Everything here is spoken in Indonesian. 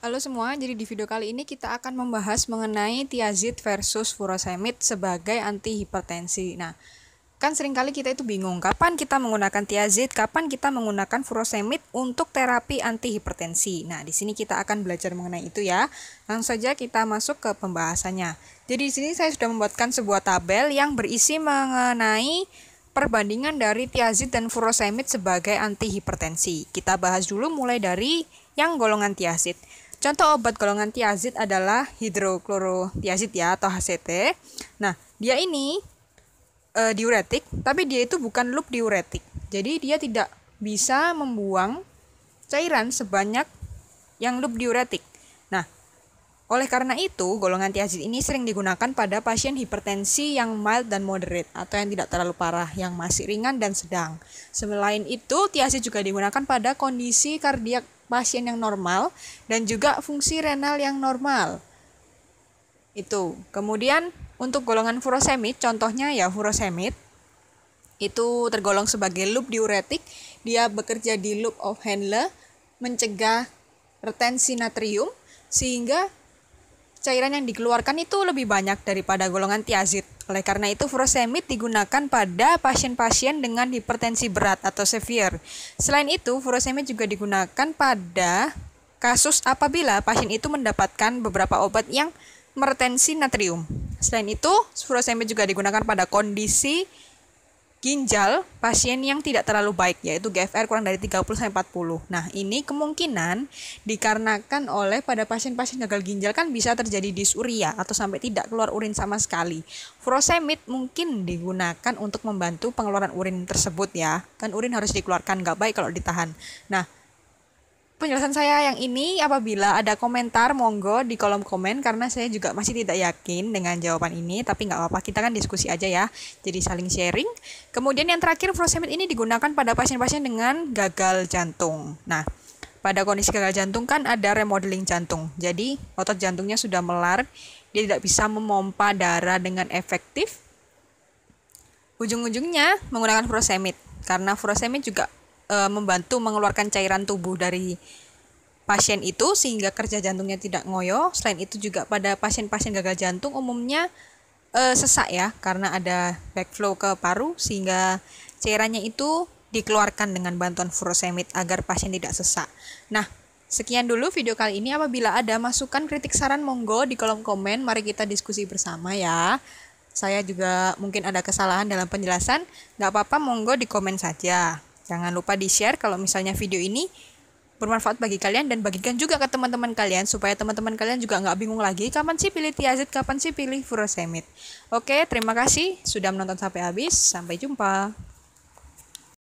Halo semua, jadi di video kali ini kita akan membahas mengenai tiazid versus furosemid sebagai antihipertensi. Nah, kan seringkali kita itu bingung kapan kita menggunakan tiazid, kapan kita menggunakan furosemid untuk terapi antihipertensi. Nah, di sini kita akan belajar mengenai itu ya. Langsung saja kita masuk ke pembahasannya. Jadi di sini saya sudah membuatkan sebuah tabel yang berisi mengenai perbandingan dari tiazid dan furosemid sebagai antihipertensi. Kita bahas dulu mulai dari yang golongan tiazid. Contoh obat golongan tiazid adalah hidroklorotiazid ya atau HCT. Nah, dia ini e, diuretik, tapi dia itu bukan loop diuretik. Jadi dia tidak bisa membuang cairan sebanyak yang loop diuretik. Oleh karena itu, golongan tiazid ini sering digunakan pada pasien hipertensi yang mild dan moderate atau yang tidak terlalu parah, yang masih ringan dan sedang. Selain itu, tiazid juga digunakan pada kondisi kardiak pasien yang normal dan juga fungsi renal yang normal. Itu. Kemudian untuk golongan furosemid, contohnya ya furosemid, itu tergolong sebagai loop diuretik. Dia bekerja di loop of Henle, mencegah retensi natrium sehingga cairan yang dikeluarkan itu lebih banyak daripada golongan tiazid. Oleh karena itu, furosemid digunakan pada pasien-pasien dengan hipertensi berat atau severe. Selain itu, furosemid juga digunakan pada kasus apabila pasien itu mendapatkan beberapa obat yang meretensi natrium. Selain itu, furosemid juga digunakan pada kondisi ginjal pasien yang tidak terlalu baik yaitu GFR kurang dari 30 sampai 40. Nah, ini kemungkinan dikarenakan oleh pada pasien-pasien gagal ginjal kan bisa terjadi disuria atau sampai tidak keluar urin sama sekali. Furosemid mungkin digunakan untuk membantu pengeluaran urin tersebut ya. Kan urin harus dikeluarkan nggak baik kalau ditahan. Nah, penjelasan saya yang ini apabila ada komentar monggo di kolom komen karena saya juga masih tidak yakin dengan jawaban ini tapi nggak apa-apa kita kan diskusi aja ya jadi saling sharing kemudian yang terakhir furosemid ini digunakan pada pasien-pasien dengan gagal jantung nah pada kondisi gagal jantung kan ada remodeling jantung jadi otot jantungnya sudah melar dia tidak bisa memompa darah dengan efektif ujung-ujungnya menggunakan furosemid karena furosemid juga eh, membantu mengeluarkan cairan tubuh dari pasien itu sehingga kerja jantungnya tidak ngoyo. Selain itu juga pada pasien-pasien gagal jantung umumnya eh, sesak ya karena ada backflow ke paru sehingga cairannya itu dikeluarkan dengan bantuan furosemid agar pasien tidak sesak. Nah, sekian dulu video kali ini. Apabila ada masukan, kritik, saran monggo di kolom komen. Mari kita diskusi bersama ya. Saya juga mungkin ada kesalahan dalam penjelasan. Nggak apa-apa, monggo di komen saja. Jangan lupa di-share kalau misalnya video ini bermanfaat bagi kalian dan bagikan juga ke teman-teman kalian supaya teman-teman kalian juga nggak bingung lagi kapan sih pilih tiazid, kapan sih pilih furosemid. Oke, terima kasih sudah menonton sampai habis. Sampai jumpa.